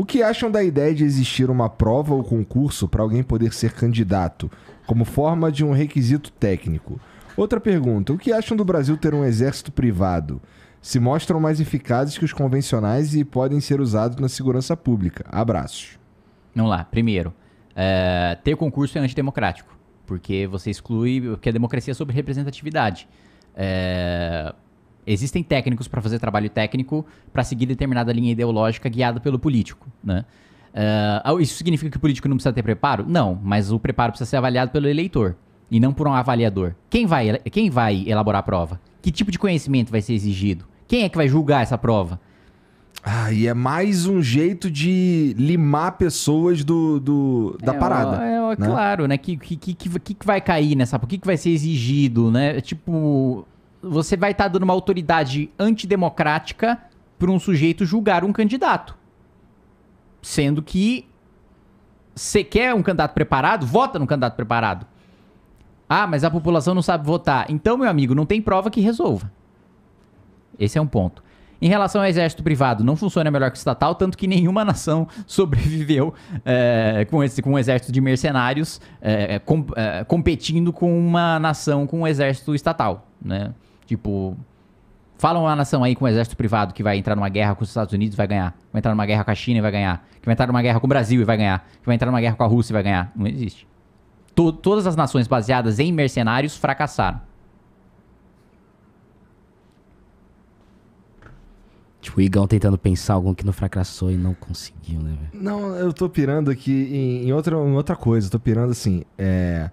O que acham da ideia de existir uma prova ou concurso para alguém poder ser candidato, como forma de um requisito técnico? Outra pergunta: o que acham do Brasil ter um exército privado? Se mostram mais eficazes que os convencionais e podem ser usados na segurança pública. Abraços. Vamos lá. Primeiro, é, ter concurso é antidemocrático, porque você exclui. Porque a democracia é sobre representatividade. É, existem técnicos para fazer trabalho técnico para seguir determinada linha ideológica guiada pelo político, né? Uh, isso significa que o político não precisa ter preparo? Não, mas o preparo precisa ser avaliado pelo eleitor e não por um avaliador. Quem vai, quem vai elaborar a prova? Que tipo de conhecimento vai ser exigido? Quem é que vai julgar essa prova? Ah, e é mais um jeito de limar pessoas do, do da é, parada. É, é né? claro, né? Que, que, que, que vai cair nessa? O que, que vai ser exigido, né? Tipo, você vai estar tá dando uma autoridade antidemocrática para um sujeito julgar um candidato. Sendo que você quer um candidato preparado, vota no candidato preparado. Ah, mas a população não sabe votar. Então, meu amigo, não tem prova que resolva. Esse é um ponto. Em relação ao exército privado, não funciona melhor que o estatal, tanto que nenhuma nação sobreviveu é, com, esse, com um exército de mercenários é, com, é, competindo com uma nação com um exército estatal, né? Tipo, fala uma nação aí com um exército privado que vai entrar numa guerra com os Estados Unidos e vai ganhar. Vai entrar numa guerra com a China e vai ganhar. Que vai entrar numa guerra com o Brasil e vai ganhar. Que vai entrar numa guerra com a Rússia e vai ganhar. Não existe. To todas as nações baseadas em mercenários fracassaram. Tipo, o Igão tentando pensar algum que não fracassou e não conseguiu, né, velho? Não, eu tô pirando aqui em, em, outra, em outra coisa. Eu tô pirando assim, é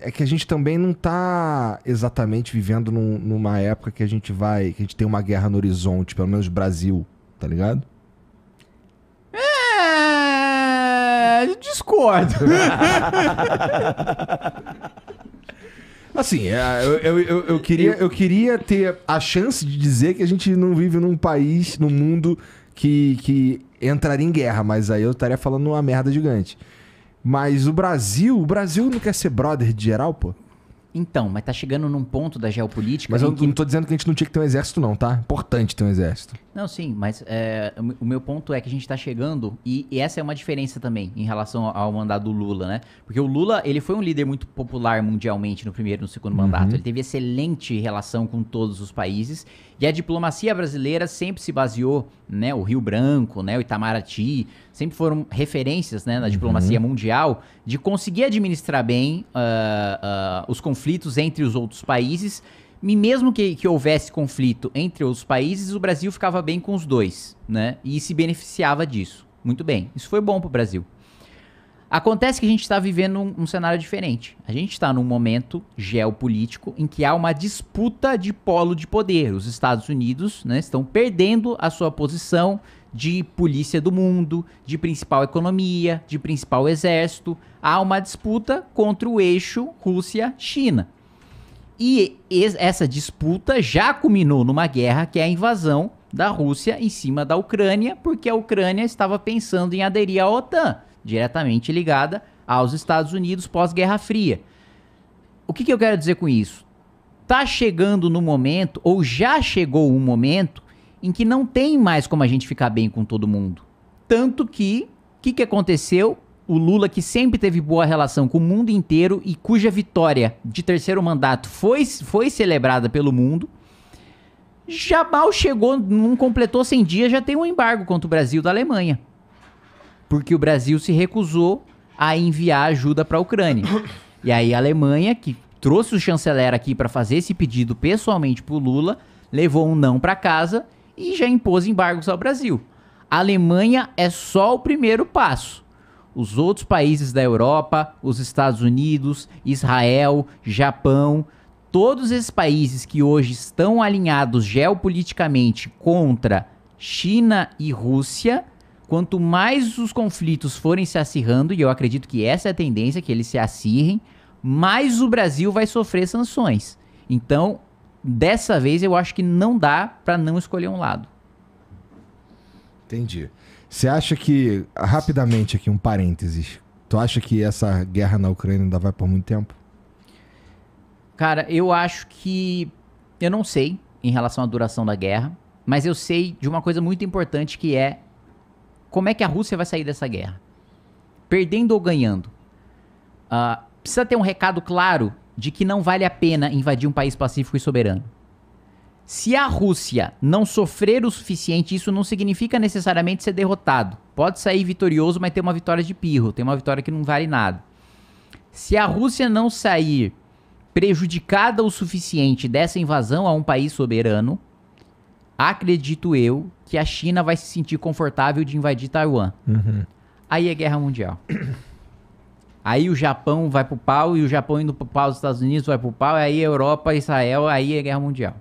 é que a gente também não está exatamente vivendo num, numa época que a gente vai, que a gente tem uma guerra no horizonte, pelo menos Brasil, tá ligado? É, discordo. Assim, é, eu, eu, eu, eu, queria, eu queria ter a chance de dizer que a gente não vive num país, num mundo que, que entraria em guerra, mas aí eu estaria falando uma merda gigante. Mas o Brasil, o Brasil não quer ser brother de geral, pô. Então, mas tá chegando num ponto da geopolítica. Mas eu que... não tô dizendo que a gente não tinha que ter um exército, não, tá? Importante ter um exército. Não, sim, mas é, o meu ponto é que a gente está chegando, e, e, essa é uma diferença também em relação ao, ao mandato do Lula, né? Porque o Lula, ele foi um líder muito popular mundialmente no primeiro e no segundo uhum. mandato. Ele teve excelente relação com todos os países, e a diplomacia brasileira sempre se baseou, né? O Rio Branco, né? O Itamaraty, sempre foram referências, né? Na uhum. diplomacia uhum. mundial, de conseguir administrar bem uh, uh, os conflitos entre os outros países e mesmo que, que houvesse conflito entre os países, o Brasil ficava bem com os dois, né? E se beneficiava disso. Muito bem. Isso foi bom para o Brasil. Acontece que a gente está vivendo um, um, cenário diferente. A gente está num momento geopolítico em que há uma disputa de polo de poder. Os Estados Unidos né, estão perdendo a sua posição de polícia do mundo, de principal economia, de principal exército. Há uma disputa contra o eixo Rússia-China. E essa disputa já culminou numa guerra que é a invasão da Rússia em cima da Ucrânia, porque a Ucrânia estava pensando em aderir à OTAN, diretamente ligada aos Estados Unidos pós-Guerra Fria. O que, que eu quero dizer com isso? Tá chegando no momento, ou já chegou um momento, em que não tem mais como a gente ficar bem com todo mundo. Tanto que, o que, que aconteceu? o Lula, que sempre teve boa relação com o mundo inteiro e cuja vitória de terceiro mandato foi, foi celebrada pelo mundo, já mal chegou, não completou 100 dias, já tem um embargo contra o Brasil da Alemanha. Porque o Brasil se recusou a enviar ajuda para a Ucrânia. E aí a Alemanha, que trouxe o chanceler aqui para fazer esse pedido pessoalmente para o Lula, levou um não para casa e já impôs embargos ao Brasil. A Alemanha é só o primeiro passo os outros países da Europa, os Estados Unidos, Israel, Japão, todos esses países que hoje estão alinhados geopoliticamente contra China e Rússia, quanto mais os conflitos forem se acirrando, e eu acredito que essa é a tendência, que eles se acirrem, mais o Brasil vai sofrer sanções. Então, dessa vez eu acho que não dá para não escolher um lado. Entendi. Você acha que, rapidamente aqui, um parênteses, tu acha que essa guerra na Ucrânia ainda vai por muito tempo? Cara, eu acho que. Eu não sei em relação à duração da guerra, mas eu sei de uma coisa muito importante que é como é que a Rússia vai sair dessa guerra? Perdendo ou ganhando? Uh, precisa ter um recado claro de que não vale a pena invadir um país pacífico e soberano. Se a Rússia não sofrer o suficiente, isso não significa necessariamente ser derrotado. Pode sair vitorioso, mas ter uma vitória de pirro, ter uma vitória que não vale nada. Se a Rússia não sair prejudicada o suficiente dessa invasão a um país soberano, acredito eu que a China vai se sentir confortável de invadir Taiwan. Uhum. Aí é guerra mundial. Aí o Japão vai pro pau, e o Japão indo pro pau, os Estados Unidos vai pro pau, aí a Europa, Israel, aí é guerra mundial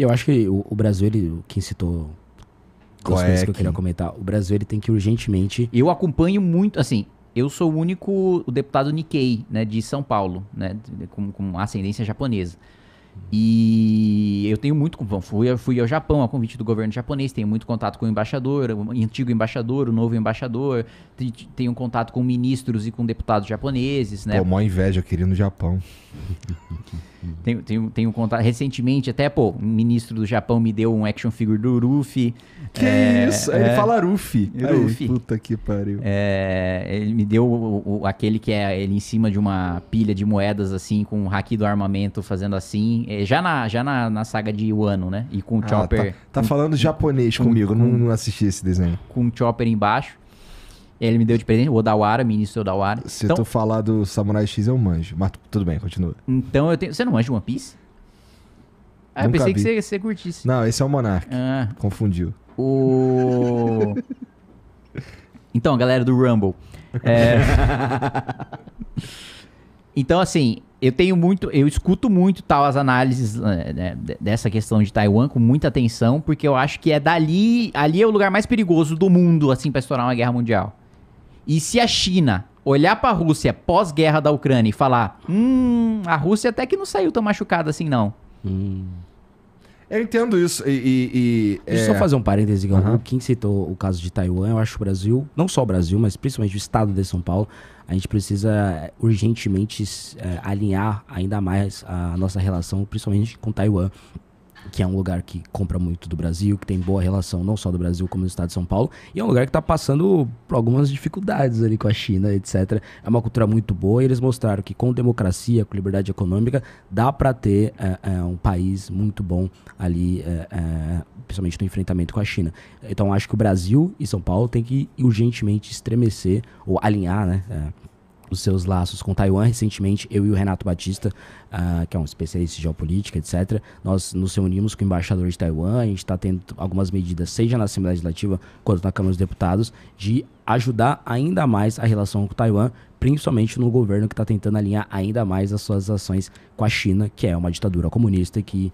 eu acho que o, o Brasil, ele, quem citou duas é coisas que eu queria comentar, o Brasil ele tem que urgentemente. Eu acompanho muito, assim, eu sou o único o deputado Nikkei, né, de São Paulo, né, com, com ascendência japonesa. E eu tenho muito. Fui, fui ao Japão a convite do governo japonês, tenho muito contato com o embaixador, o antigo embaixador, o novo embaixador, tenho contato com ministros e com deputados japoneses, né? Pô, maior inveja, eu queria no Japão. Tenho, tenho, tenho contato. Recentemente, até, pô, o ministro do Japão me deu um action figure do Ruffy. Que é, isso? É, ele fala Ruffy. Ruffy. puta que pariu. É, ele me deu o, o, aquele que é ele em cima de uma pilha de moedas, assim, com o haki do armamento fazendo assim. É, já na, já na, na saga de Wano, né? E com o ah, Chopper. Tá, tá com, falando japonês com, comigo, com, não, não assisti esse desenho. Com o Chopper embaixo. Ele me deu de presente, o Odawara, ministro é Odawara. Se então, tu falar do Samurai X, eu manjo. Mas tudo bem, continua. Então eu tenho. Você não manja One Piece? Ah, Nunca eu pensei vi. que você, você curtisse. Não, esse é o Monark. Ah. Confundiu. O. então, galera do Rumble. É... então, assim, eu tenho muito. Eu escuto muito tal as análises né, né dessa questão de Taiwan com muita atenção, porque eu acho que é dali. Ali é o lugar mais perigoso do mundo, assim, pra estourar uma guerra mundial. E se a China olhar para a Rússia pós-guerra da Ucrânia e falar: hum, a Rússia até que não saiu tão machucada assim, não. Hum. Eu entendo isso. E, e, e Deixa eu é... só fazer um parêntese, uhum. O Kim citou o caso de Taiwan. Eu acho que o Brasil, não só o Brasil, mas principalmente o estado de São Paulo, a gente precisa é, urgentemente é, alinhar ainda mais a nossa relação, principalmente com Taiwan que é um lugar que compra muito do Brasil, que tem boa relação não só do Brasil como do estado de São Paulo, e é um lugar que está passando por algumas dificuldades ali com a China, etc. É uma cultura muito boa e eles mostraram que com democracia, com liberdade econômica, dá para ter é, é, um país muito bom ali, é, é, principalmente no enfrentamento com a China. Então acho que o Brasil e São Paulo tem que urgentemente estremecer ou alinhar, né? É, os seus laços com Taiwan. Recentemente, eu e o Renato Batista, uh, que é um especialista em geopolítica, etc., nós nos reunimos com o embaixador de Taiwan. A gente está tendo algumas medidas, seja na Assembleia Legislativa quanto na Câmara dos Deputados, de ajudar ainda mais a relação com Taiwan, principalmente no governo que está tentando alinhar ainda mais as suas ações com a China, que é uma ditadura comunista que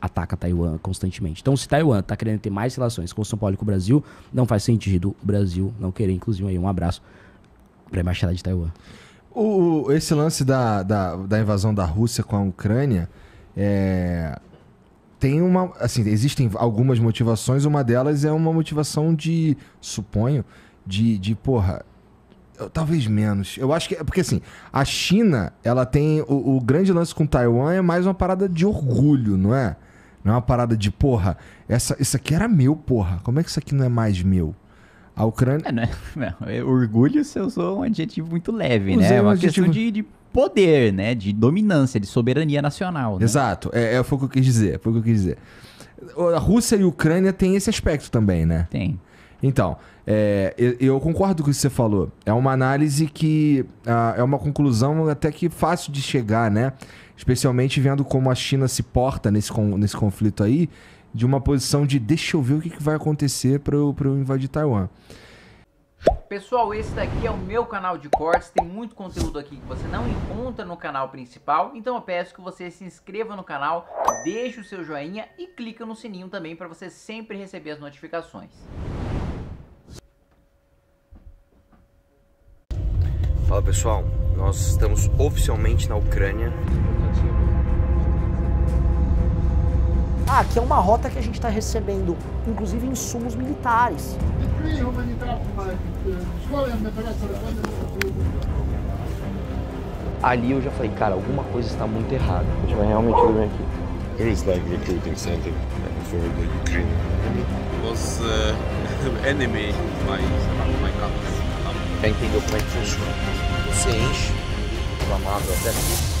ataca Taiwan constantemente. Então, se Taiwan está querendo ter mais relações com São Paulo e com o Brasil, não faz sentido o Brasil não querer. Inclusive, aí um abraço para a embaixada de Taiwan. O, esse lance da, da, da invasão da Rússia com a Ucrânia é, tem uma. Assim, existem algumas motivações, uma delas é uma motivação de, suponho, de, de porra. Eu, talvez menos. Eu acho que. É, porque assim, a China, ela tem. O, o grande lance com Taiwan é mais uma parada de orgulho, não é? Não é uma parada de, porra, essa, isso aqui era meu, porra. Como é que isso aqui não é mais meu? A Ucrânia. É, não é, não, é orgulho se usou um adjetivo muito leve, Usei né? É um uma adjetivo... questão de, de, poder, né? De dominância, de soberania nacional. Né? Exato, é, é, foi o que eu quis dizer. Foi o que eu quis dizer. A Rússia e a Ucrânia têm esse aspecto também, né? Tem. Então, é, eu concordo com o que você falou. É uma análise que. é uma conclusão até que fácil de chegar, né? Especialmente vendo como a China se porta nesse, nesse conflito aí de uma posição de deixa eu ver o que, que vai acontecer para eu, eu invadir Taiwan. Pessoal, esse daqui é o meu canal de cortes, tem muito conteúdo aqui que você não encontra no canal principal, então eu peço que você se inscreva no canal, deixe o seu joinha e clica no sininho também para você sempre receber as notificações. Fala pessoal, nós estamos oficialmente na Ucrânia. Ah, aqui é uma rota que a gente está recebendo, inclusive insumos militares. Ali eu já falei, cara, alguma coisa está muito errada. A gente vai realmente dormir aqui. There is like recruiting center né, for the Ukraine. Was uh, eh, enemy my my country. Entendeu como é que funciona? Você enche uma mágoa até aqui.